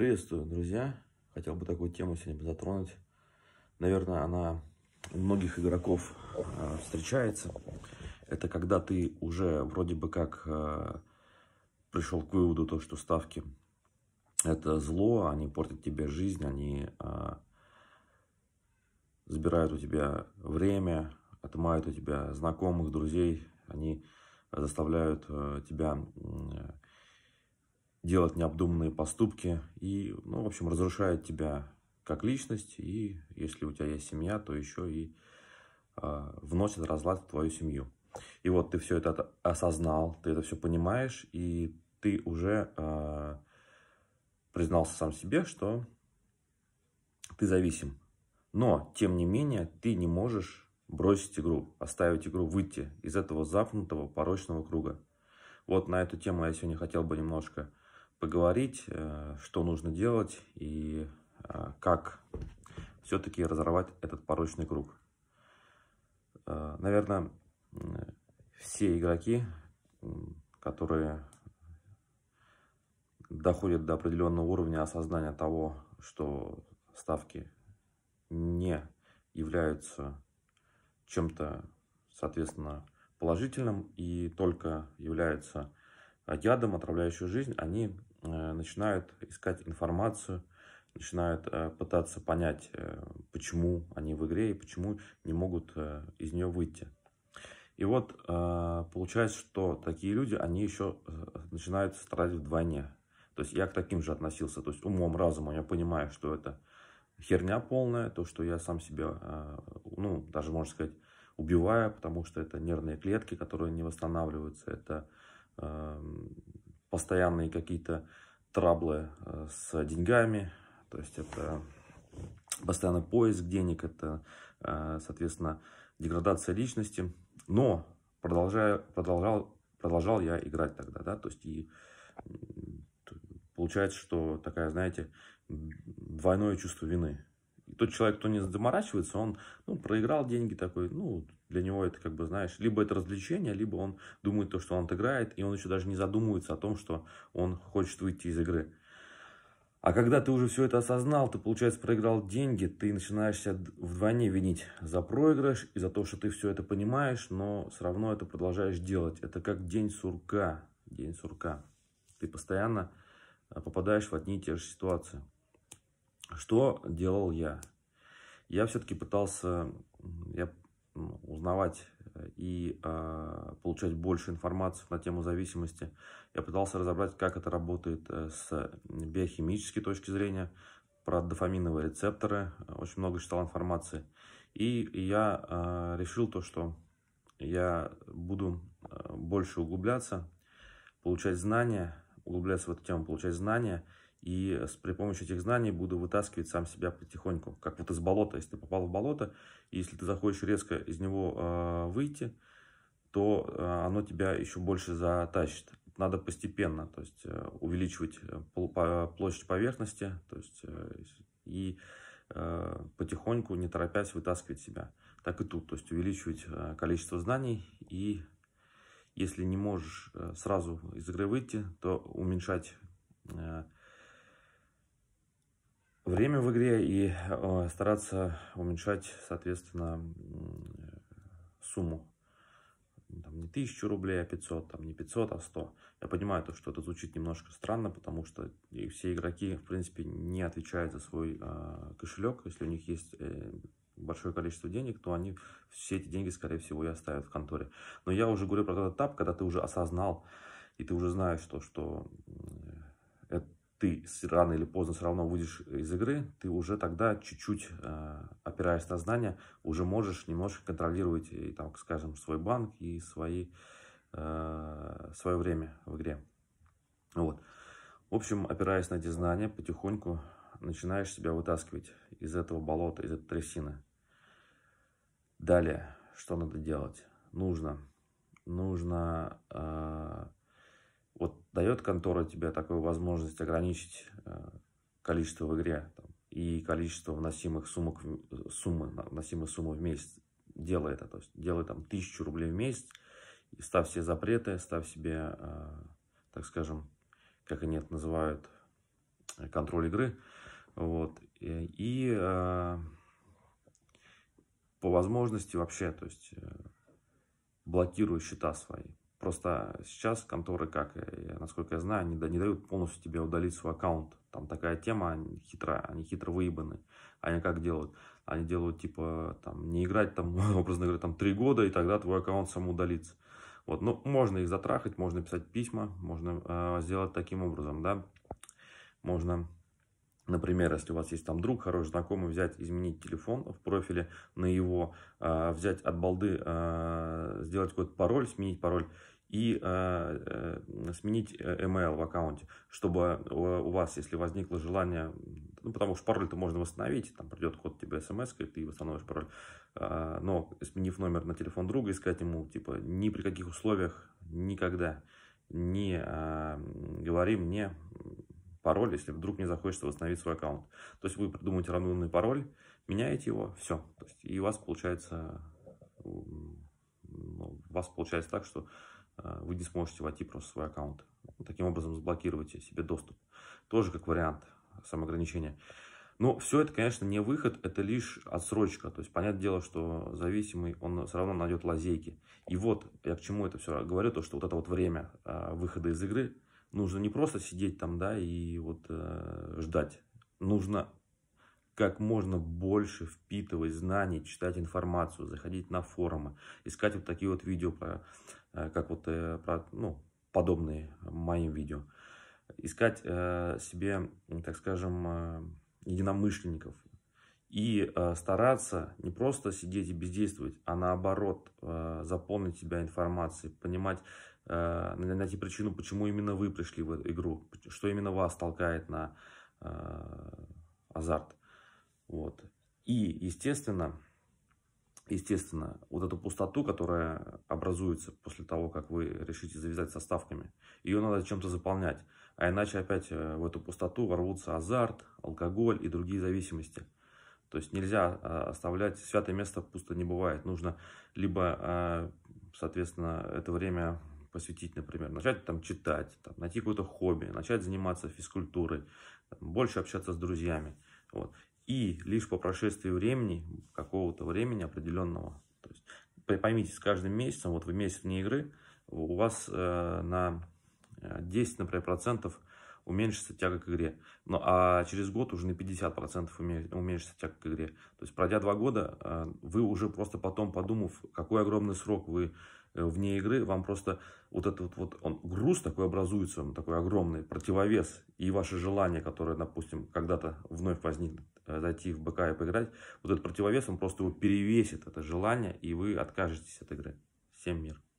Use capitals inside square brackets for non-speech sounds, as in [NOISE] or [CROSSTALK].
Приветствую, друзья. Хотел бы такую тему сегодня затронуть. Наверное, она у многих игроков э, встречается. Это когда ты уже вроде бы как э, пришел к выводу, то, что ставки это зло, они портят тебе жизнь, они э, забирают у тебя время, отмают у тебя знакомых, друзей, они заставляют э, тебя делать необдуманные поступки и, ну, в общем, разрушает тебя как личность, и если у тебя есть семья, то еще и э, вносит разлад в твою семью. И вот ты все это осознал, ты это все понимаешь, и ты уже э, признался сам себе, что ты зависим. Но, тем не менее, ты не можешь бросить игру, оставить игру, выйти из этого запнутого порочного круга. Вот на эту тему я сегодня хотел бы немножко поговорить, э, что нужно делать и э, как все-таки разорвать этот порочный круг. Э, Наверное, все игроки, которые доходят до определенного уровня осознания того, что ставки не являются чем-то, соответственно, положительным и только являются ядом, отравляющим жизнь, они Э, начинают искать информацию, начинают э, пытаться понять, э, почему они в игре и почему не могут из нее выйти. И вот получается, что такие люди, они еще начинают страдать вдвойне. То есть я к таким же относился. То есть умом, разумом я понимаю, что это херня полная, то, что я сам себя, ну, даже можно сказать, убиваю, потому что это нервные клетки, которые не восстанавливаются, это эм, постоянные какие-то траблы э, с деньгами, то есть это постоянный поиск денег, это, э, соответственно, деградация личности. Но продолжаю, продолжал, продолжал я играть тогда, да, то есть и получается, что такая, знаете, двойное чувство вины тот человек, кто не заморачивается, он ну, проиграл деньги такой, ну, для него это как бы, знаешь, либо это развлечение, либо он думает то, что он отыграет, и он еще даже не задумывается о том, что он хочет выйти из игры. А когда ты уже все это осознал, ты, получается, проиграл деньги, ты начинаешь себя вдвойне винить за проигрыш и за то, что ты все это понимаешь, но все равно это продолжаешь делать. Это как день сурка. День сурка. Ты постоянно э, попадаешь в одни и те же ситуации. Что делал я? Я все-таки пытался я, узнавать э, и э, получать больше информации на тему зависимости. Я пытался разобрать, как это работает э, с биохимической точки зрения, про дофаминовые рецепторы, э, очень много читал информации. И я э, решил то, что я буду больше углубляться, получать знания, углубляться в эту тему, получать знания – и э, с, при помощи этих знаний буду вытаскивать сам себя потихоньку, как вот из болота. Если ты попал в болото, и если ты захочешь резко из него э, выйти, то э, оно тебя еще больше затащит. Надо постепенно, то есть э, увеличивать э, пол, по, э, площадь поверхности, то есть э, и э, потихоньку, не торопясь, вытаскивать себя. Так и тут, то есть увеличивать э, количество знаний и если не можешь сразу из игры выйти, то уменьшать время в игре и э, стараться уменьшать, соответственно, сумму. Там не тысячу рублей, а 500, там не 500, а 100. Я понимаю, то, что это звучит немножко странно, потому что все игроки, в принципе, не отвечают за свой э, кошелек. Если у них есть э, большое количество денег, то они все эти деньги, скорее всего, и оставят в конторе. Но я уже говорю про тот этап, когда ты уже осознал, и ты уже знаешь, то что ты рано или поздно все равно выйдешь э, из игры, ты уже тогда чуть-чуть, э, опираясь на знания, уже можешь немножко контролировать, э, и, там, скажем, свой банк и свои, э, свое время в игре. Вот. В общем, опираясь на эти знания, потихоньку начинаешь себя вытаскивать из этого болота, из этой трясины. Далее, что надо делать? Нужно, нужно э, вот дает контора тебе такую возможность ограничить э, количество в игре там, и количество вносимых сумок, э, суммы, вносимых суммы в месяц. Делай это, то есть делай там тысячу рублей в месяц, и ставь все запреты, ставь себе, э, так скажем, как они это называют, контроль игры. Вот. И, и по возможности вообще, то есть э, счета свои. Просто сейчас конторы, как, э, насколько я знаю, не, не дают полностью тебе удалить свой аккаунт. Там такая тема хитрая, они хитро выебаны. Они как делают? Они делают, типа, там, не играть, там, [LAUGHS] образно говоря, там, три года, и тогда твой аккаунт сам удалится. Вот, ну, можно их затрахать, можно писать письма, можно э, сделать таким образом, да. Можно Например, если у вас есть там друг, хороший знакомый, взять, изменить телефон в профиле на его, а, взять от балды, а, сделать какой-то пароль, сменить пароль и а, э, сменить э, email в аккаунте, чтобы у вас, если возникло желание, ну, потому что пароль-то можно восстановить, там придет код тебе смс, и ты восстановишь пароль, но сменив номер на телефон друга, искать ему, типа, ни при каких условиях, никогда не говори мне, пароль, если вдруг не захочется восстановить свой аккаунт. То есть вы придумываете рандомный пароль, меняете его, все. То есть, и у вас получается, ну, у вас получается так, что э, вы не сможете войти просто в свой аккаунт. Таким образом заблокируете себе доступ. Тоже как вариант самоограничения. Но все это, конечно, не выход, это лишь отсрочка. То есть, понятное дело, что зависимый, он все равно найдет лазейки. И вот я к чему это все говорю, то что вот это вот время э, выхода из игры – нужно не просто сидеть там, да, и вот э, ждать. Нужно как можно больше впитывать знания, читать информацию, заходить на форумы, искать вот такие вот видео, про, э, как вот э, про, ну, подобные моим видео. Искать э, себе, так скажем, э, единомышленников, и э, стараться не просто сидеть и бездействовать, а наоборот э, заполнить себя информацией, понимать, э, найти причину, почему именно вы пришли в эту игру, что именно вас толкает на э, азарт. Вот. И, естественно, естественно, вот эту пустоту, которая образуется после того, как вы решите завязать со ставками, ее надо чем-то заполнять. А иначе опять э, в эту пустоту ворвутся азарт, алкоголь и другие зависимости – то есть нельзя а, оставлять, святое место пусто не бывает. Нужно либо, а, соответственно, это время посвятить, например, начать там читать, там, найти какое-то хобби, начать заниматься физкультурой, там, больше общаться с друзьями. Вот. И лишь по прошествии времени, какого-то времени определенного, то есть, поймите, с каждым месяцем, вот вы месяц вне игры, у вас э, на 10, э, например, процентов уменьшится тяга к игре. но а через год уже на 50% уменьшится тяга к игре. То есть, пройдя два года, э, вы уже просто потом, подумав, какой огромный срок вы э, вне игры, вам просто вот этот вот, вот он, груз такой образуется, он такой огромный, противовес, и ваше желание, которое, допустим, когда-то вновь возникнет, э, зайти в БК и поиграть, вот этот противовес, он просто его перевесит, это желание, и вы откажетесь от игры. Всем мир.